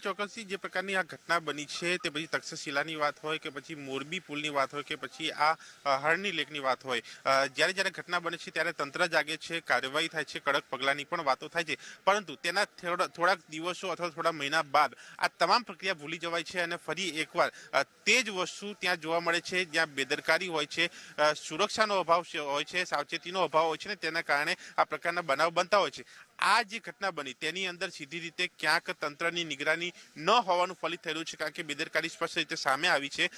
total ચોક્કસથી જે પ્રકારની આ ઘટના બની છે તે પછી તક્ષશિલાની વાત હોય કે પછી મોરબી પુલની વાત હોય કે પછી આ હરણી લેકની વાત હોય જ્યારે જ્યારે ઘટના બને છે ત્યારે તંત્ર જાગે છે કાર્યવાહી થાય છે કડક પગલાંની પણ વાતો થાય છે પરંતુ તેના થોડાક દિવસો અથવા થોડા મહિના બાદ આ તમામ પ્રક્રિયા ભૂલી જવાય છે અને ફરી એકવાર તે જ વસ્તુ ત્યાં જોવા મળે છે જ્યાં બેદરકારી હોય છે સુરક્ષાનો અભાવ હોય છે સાવચેતીનો અભાવ હોય છે ને તેના કારણે આ પ્રકારના બનાવ બનતા હોય છે આ જે ઘટના બની તેની અંદર સીધી રીતે ક્યાંક તંત્રની નિગરાની ન હોવાનું ફલિત થયેલું છે કારણ કે બેદરકારી સ્પષ્ટ રીતે સામે આવી છે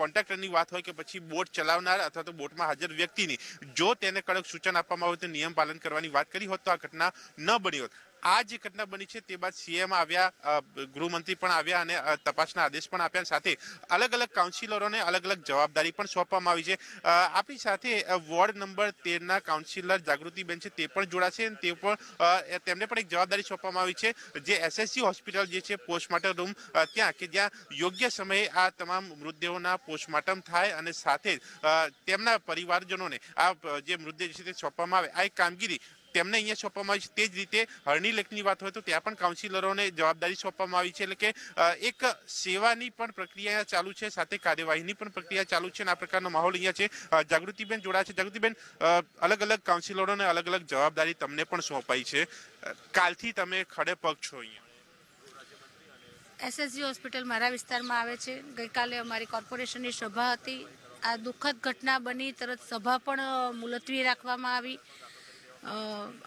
કોન્ટ્રાક્ટરની વાત હોય કે પછી બોટ ચલાવનાર અથવા તો બોટમાં હાજર વ્યક્તિની જો તેને કડક સૂચન આપવામાં આવે તો નિયમ પાલન કરવાની વાત કરી હોત તો આ ઘટના ન બની હોત આ જે ઘટના બની છે તે બાદ સીએમ આવ્યા ગૃહમંત્રી પણ આવ્યા અને તપાસના આદેશ પણ આપ્યા સાથે અલગ અલગ કાઉન્સિલરોને અલગ અલગ જવાબદારી પણ સોંપવામાં આવી છે આપણી સાથે વોર્ડ નંબર તેરના કાઉન્સિલર જાગૃતિબેન છે તે પણ જોડાશે અને તે પણ તેમને પણ એક જવાબદારી સોંપવામાં આવી છે જે એસએસસી હોસ્પિટલ જે છે પોસ્ટમોર્ટમ રૂમ ત્યાં કે જ્યાં યોગ્ય સમયે આ તમામ મૃતદેહોના પોસ્ટમોર્ટમ થાય અને સાથે તેમના પરિવારજનોને આ જે મૃતદેહ છે તે સોંપવામાં આવે આ એક કામગીરી તેમને અહીંયા સોંપવામાં આવી છે તે જ રીતે હરણી લેકની વાત હોય તો ત્યાં પણ કાઉન્સિલરોને જવાબદારી સોંપવામાં આવી છે એટલે કે એક સેવાની પણ પ્રક્રિયા ચાલુ છે સાથે કાર્યવાહીની પણ પ્રક્રિયા ચાલુ છે અને આ પ્રકારનો માહોલ અહીંયા છે જાગૃતિબેન જોડા છે જાગૃતિબેન અલગ અલગ કાઉન્સિલરોને અલગ અલગ જવાબદારી તમને પણ સોંપાઈ છે કાલથી તમે ખડે પગ છો અહીંયા એસએસજી હોસ્પિટલ મારા વિસ્તારમાં આવે છે ગઈકાલે અમારી કોર્પોરેશનની સભા હતી આ દુઃખદ ઘટના બની તરત સભા પણ મુલતવી રાખવામાં આવી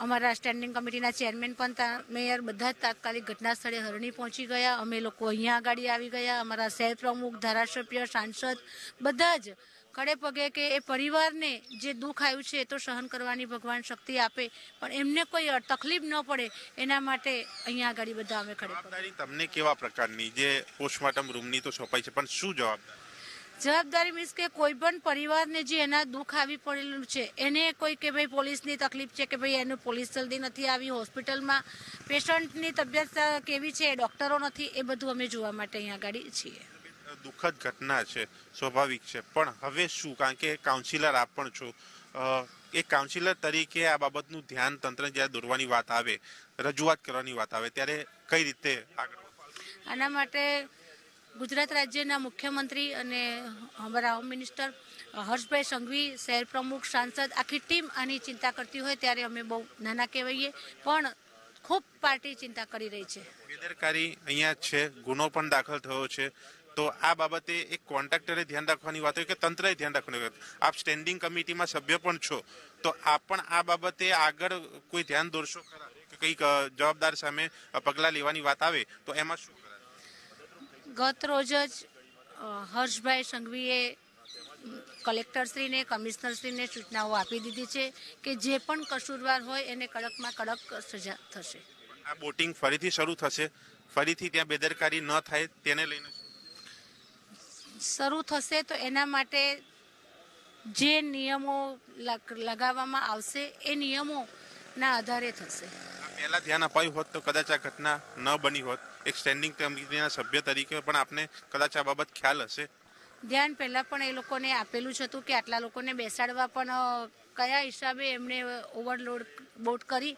અમારા સ્ટેન્ડિંગ કમિટીના ચેરમેન પણ મેયર બધા જ તાત્કાલિક ઘટના સ્થળે હરણી પહોંચી ગયા અમે લોકો અહીંયા આગળ આવી ગયા અમારા શહેર પ્રમુખ ધારાસભ્ય સાંસદ બધા જ ખડે પગે કે એ પરિવારને જે દુઃખ આવ્યું છે એ તો સહન કરવાની ભગવાન શક્તિ આપે પણ એમને કોઈ તકલીફ ન પડે એના માટે અહીંયા આગળ બધા અમે ખડે તમને કેવા પ્રકારની જે પોસ્ટમોર્ટમ રૂમની તો સોંપાય છે પણ શું જવાબદારી જવાબદારી મીન્સ કે કોઈ પણ પરિવારને જે એના દુઃખ આવી પડેલું છે એને કોઈ કે ભાઈ પોલીસની તકલીફ છે કે ભાઈ એનું પોલીસ જલ્દી નથી આવી હોસ્પિટલમાં પેશન્ટની તબિયત કેવી છે ડૉક્ટરો નથી એ બધું અમે જોવા માટે અહીંયા આગળ છીએ દુઃખદ ઘટના છે સ્વાભાવિક છે પણ હવે શું કારણ કે કાઉન્સિલર આપ પણ છો એ કાઉન્સિલર તરીકે આ બાબતનું ધ્યાન તંત્ર જ્યારે દોરવાની વાત આવે રજૂઆત કરવાની વાત આવે ત્યારે કઈ રીતે આગળ આના માટે ગુજરાત રાજ્યના મુખ્યમંત્રી અને અમારા હોમ મિનિસ્ટર હર્ષભાઈ સંઘવી શહેર પ્રમુખ સાંસદ આખી ટીમ આની ચિંતા કરતી હોય ત્યારે અમે બહુ નાના કહેવાઈએ પણ ખૂબ પાર્ટી ચિંતા કરી રહી છે બેદરકારી અહીંયા છે ગુનો પણ દાખલ થયો છે તો આ બાબતે એક કોન્ટ્રાક્ટરે ધ્યાન રાખવાની વાત હોય કે તંત્રએ ધ્યાન રાખવાની વાત આપ સ્ટેન્ડિંગ કમિટીમાં સભ્ય પણ છો તો આપ પણ આ બાબતે આગળ કોઈ ધ્યાન દોરશો કંઈક જવાબદાર સામે પગલાં લેવાની વાત આવે તો એમાં શું કરાય ગત રોજ જ હર્ષભાઈ સંઘવીએ કલેક્ટરશ્રીને કમિશનરશ્રીને સૂચનાઓ આપી દીધી છે કે જે પણ કસૂરવાર હોય એને કડકમાં કડક સજા થશે આ બોટિંગ ફરીથી શરૂ થશે ફરીથી ત્યાં બેદરકારી ન થાય તેને લઈને શરૂ થશે તો એના માટે જે નિયમો લગાવવામાં આવશે એ નિયમોના આધારે થશે પહેલાં ધ્યાન અપાયું હોત તો કદાચ આ ઘટના ન બની હોત એક સ્ટેન્ડિંગ કમિટીના સભ્ય તરીકે પણ આપને કદાચ આ બાબત ખ્યાલ હશે ધ્યાન પહેલાં પણ એ લોકોને આપેલું જ હતું કે આટલા લોકોને બેસાડવા પણ કયા હિસાબે એમણે ઓવરલોડ બોટ કરી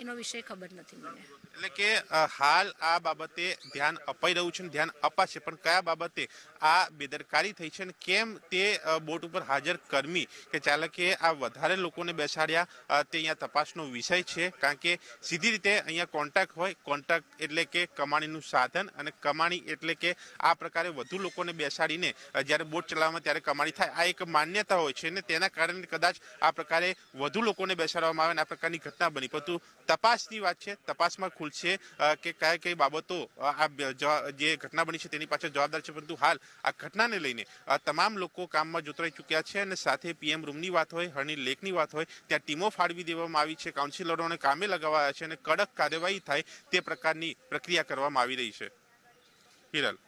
એનો વિષય ખબર નથી મને એટલે કે હાલ આ બાબતે ધ્યાન અપાઈ રહ્યું છે ધ્યાન અપાશે પણ કયા બાબતે આ બેદરકારી થઈ છે અને કેમ તે બોટ ઉપર હાજર કર્મી કે ચાલકે આ વધારે લોકોને બેસાડ્યા તે અહીંયા તપાસનો વિષય છે કારણ કે સીધી રીતે અહીંયા કોન્ટ્રાક્ટ હોય કોન્ટ્રાક્ટ એટલે કે કમાણીનું સાધન અને કમાણી એટલે કે આ પ્રકારે વધુ લોકોને બેસાડીને જ્યારે બોટ ચલાવવામાં ત્યારે કમાણી થાય આ એક માન્યતા હોય છે અને તેના કારણે કદાચ આ પ્રકારે વધુ લોકોને બેસાડવામાં આવે અને આ પ્રકારની ઘટના બની પરંતુ તપાસની વાત છે તપાસમાં ખુલશે કે કયા કઈ બાબતો આ જે ઘટના બની છે તેની પાછળ જવાબદાર છે પરંતુ હાલ આ ઘટનાને લઈને તમામ લોકો કામમાં જોતરાઈ ચૂક્યા છે અને સાથે પીએમ રૂમની વાત હોય હરણી લેકની વાત હોય ત્યાં ટીમો ફાળવી દેવામાં આવી છે કાઉન્સિલરોને કામે લગાવાયા છે અને કડક કાર્યવાહી થાય તે પ્રકારની પ્રક્રિયા કરવામાં આવી રહી છે હિરલ